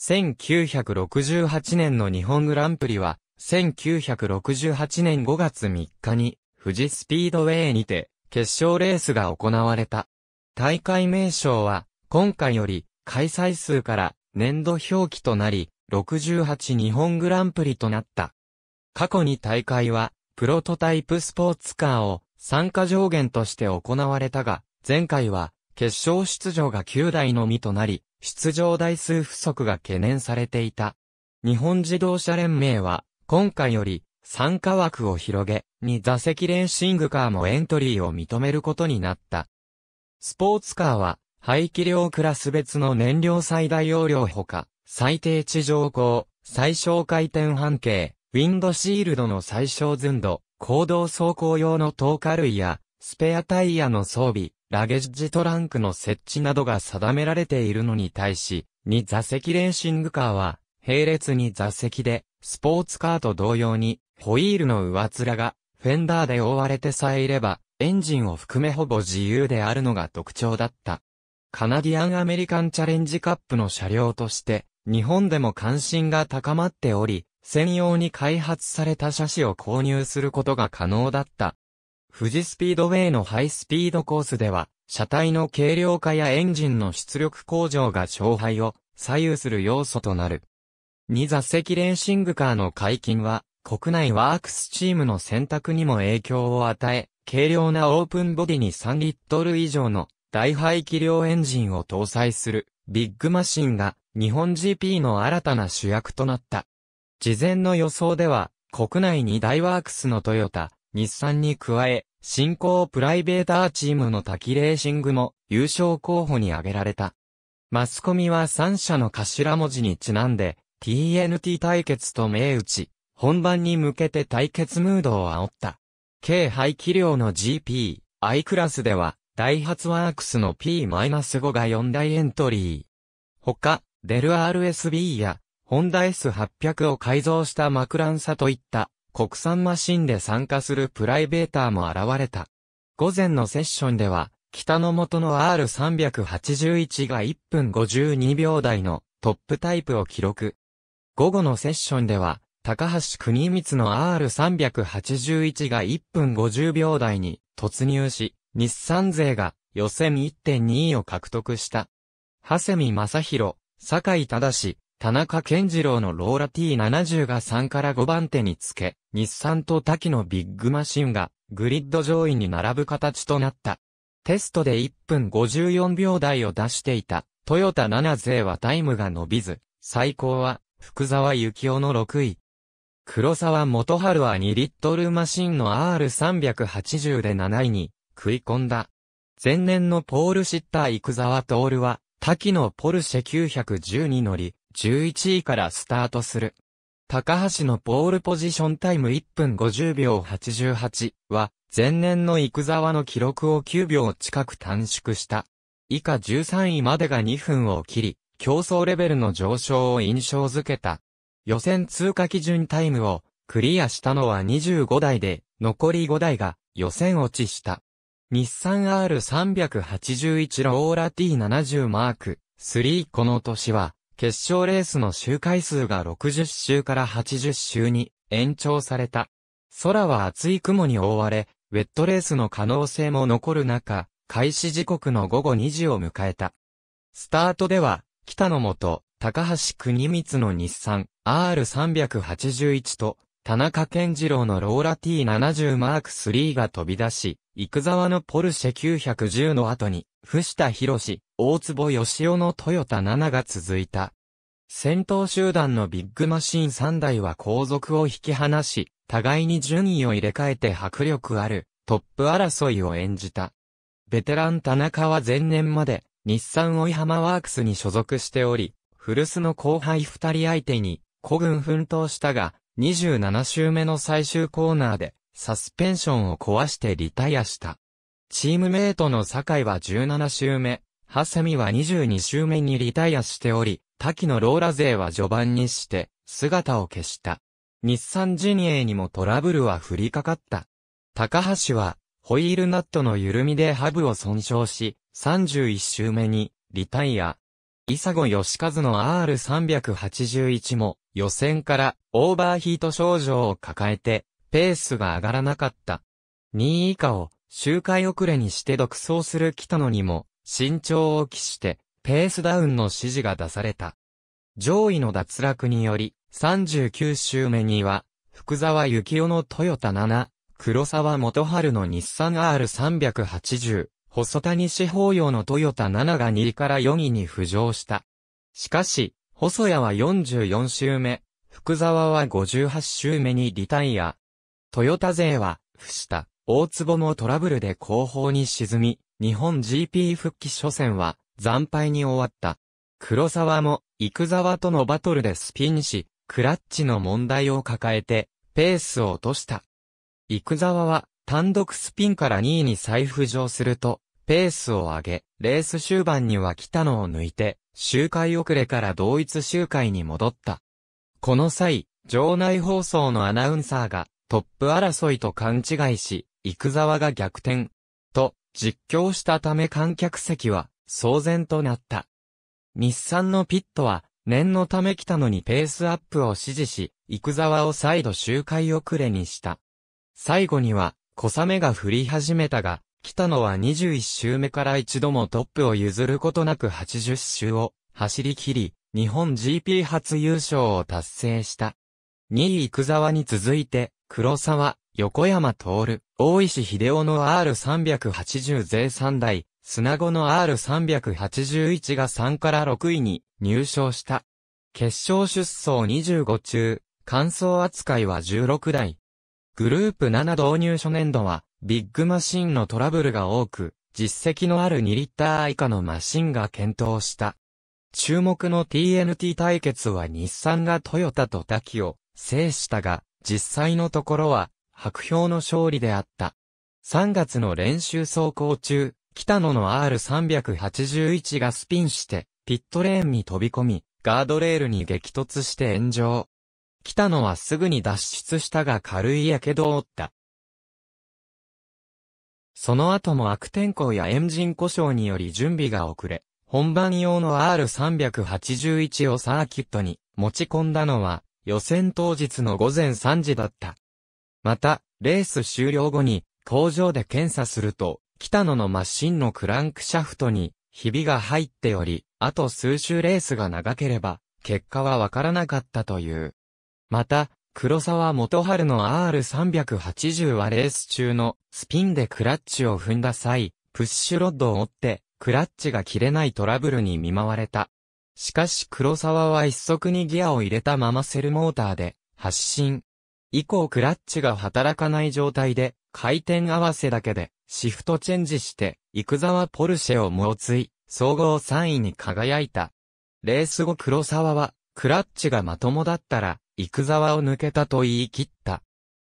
1968年の日本グランプリは、1968年5月3日に、富士スピードウェイにて、決勝レースが行われた。大会名称は、今回より、開催数から、年度表記となり、68日本グランプリとなった。過去に大会は、プロトタイプスポーツカーを、参加上限として行われたが、前回は、決勝出場が9台のみとなり、出場台数不足が懸念されていた。日本自動車連盟は、今回より、参加枠を広げ、2座席レーシングカーもエントリーを認めることになった。スポーツカーは、排気量クラス別の燃料最大容量ほか、最低地上高、最小回転半径、ウィンドシールドの最小寸度、行動走行用の透過類や、スペアタイヤの装備、ラゲッジトランクの設置などが定められているのに対し、2座席レーシングカーは、並列に座席で、スポーツカーと同様に、ホイールの上面が、フェンダーで覆われてさえいれば、エンジンを含めほぼ自由であるのが特徴だった。カナディアンアメリカンチャレンジカップの車両として、日本でも関心が高まっており、専用に開発された車種を購入することが可能だった。富士スピードウェイのハイスピードコースでは、車体の軽量化やエンジンの出力向上が勝敗を左右する要素となる。2座席レーシングカーの解禁は、国内ワークスチームの選択にも影響を与え、軽量なオープンボディに3リットル以上の大排気量エンジンを搭載するビッグマシンが日本 GP の新たな主役となった。事前の予想では、国内に大ワークスのトヨタ、日産に加え、新興プライベーターチームの滝レーシングも優勝候補に挙げられた。マスコミは3社の頭文字にちなんで、TNT 対決と銘打ち、本番に向けて対決ムードを煽った。軽排気量の GP、I クラスでは、ダイハツワークスの P-5 が4台エントリー。他、デル RSB や、ホンダ S800 を改造したマクランサといった国産マシンで参加するプライベーターも現れた。午前のセッションでは、北の元の R381 が1分52秒台のトップタイプを記録。午後のセッションでは、高橋国光の R381 が1分50秒台に突入し、日産勢が予選1.2位を獲得した。長谷見正宏、坂井正、田中健次郎のローラ T70 が3から5番手につけ、日産と滝のビッグマシンが、グリッド上位に並ぶ形となった。テストで1分54秒台を出していた、トヨタ7勢はタイムが伸びず、最高は、福沢幸雄の6位。黒沢元春は2リットルマシンの R380 で7位に、食い込んだ。前年のポールシッター生沢徹は、滝のポルシェ910に乗り、11位からスタートする。高橋のポールポジションタイム1分50秒88は、前年の生沢の記録を9秒近く短縮した。以下13位までが2分を切り、競争レベルの上昇を印象づけた。予選通過基準タイムをクリアしたのは25台で、残り5台が予選落ちした。日産 R381 ローラ T70 マーク3この年は決勝レースの周回数が60周から80周に延長された。空は厚い雲に覆われ、ウェットレースの可能性も残る中、開始時刻の午後2時を迎えた。スタートでは、北野元、高橋国光の日産 R381 と田中健次郎のローラ T70 マーク3が飛び出し、幾沢のポルシェ910の後に、藤田博士、大坪義雄のトヨタ7が続いた。戦闘集団のビッグマシン3台は後続を引き離し、互いに順位を入れ替えて迫力あるトップ争いを演じた。ベテラン田中は前年まで日産追浜ワークスに所属しており、古巣の後輩2人相手に孤軍奮闘したが、27週目の最終コーナーで、サスペンションを壊してリタイアした。チームメイトの酒井は17週目、ハセミは22週目にリタイアしており、滝のローラ勢は序盤にして、姿を消した。日産ジニエにもトラブルは降りかかった。高橋は、ホイールナットの緩みでハブを損傷し、31周目に、リタイア。伊佐子義和の R381 も、予選からオーバーヒート症状を抱えて、ペースが上がらなかった。2位以下を周回遅れにして独走する北野にも、慎重を期して、ペースダウンの指示が出された。上位の脱落により、39周目には、福沢幸雄のトヨタ7、黒沢元春の日産 R380、細谷志法洋のトヨタ7が2位から4位に浮上した。しかし、細谷は44周目、福沢は58周目にリタイア。トヨタ勢は、伏した、大坪もトラブルで後方に沈み、日本 GP 復帰初戦は、惨敗に終わった。黒沢も、生沢とのバトルでスピンし、クラッチの問題を抱えて、ペースを落とした。生沢は、単独スピンから2位に再浮上すると、ペースを上げ、レース終盤には北野を抜いて、周回遅れから同一周回に戻った。この際、場内放送のアナウンサーがトップ争いと勘違いし、生沢が逆転、と実況したため観客席は騒然となった。日産のピットは念のため来たのにペースアップを指示し、生沢を再度周回遅れにした。最後には小雨が降り始めたが、北野は21周目から一度もトップを譲ることなく80周を走り切り、日本 GP 初優勝を達成した。2位生沢に続いて、黒沢、横山徹、大石秀夫の R380 税3台、砂子の R381 が3から6位に入賞した。決勝出走25中、乾燥扱いは16台。グループ7導入初年度は、ビッグマシンのトラブルが多く、実績のある2リッター以下のマシンが検討した。注目の TNT 対決は日産がトヨタとタキを制したが、実際のところは白氷の勝利であった。3月の練習走行中、北野の R381 がスピンして、ピットレーンに飛び込み、ガードレールに激突して炎上。北野はすぐに脱出したが軽い火傷を負った。その後も悪天候やエンジン故障により準備が遅れ、本番用の R381 をサーキットに持ち込んだのは予選当日の午前3時だった。また、レース終了後に工場で検査すると、北野のマシンのクランクシャフトにひびが入っており、あと数週レースが長ければ結果はわからなかったという。また、黒沢元春の R380 はレース中のスピンでクラッチを踏んだ際、プッシュロッドを折って、クラッチが切れないトラブルに見舞われた。しかし黒沢は一足にギアを入れたままセルモーターで発進。以降クラッチが働かない状態で回転合わせだけでシフトチェンジして幾沢ポルシェを猛追、総合3位に輝いた。レース後黒沢はクラッチがまともだったら行く沢を抜けたと言い切った。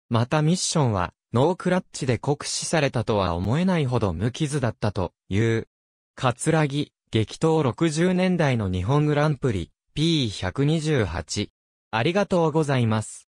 またミッションは、ノークラッチで酷使されたとは思えないほど無傷だったという。カツラギ、激闘60年代の日本グランプリ、P128。ありがとうございます。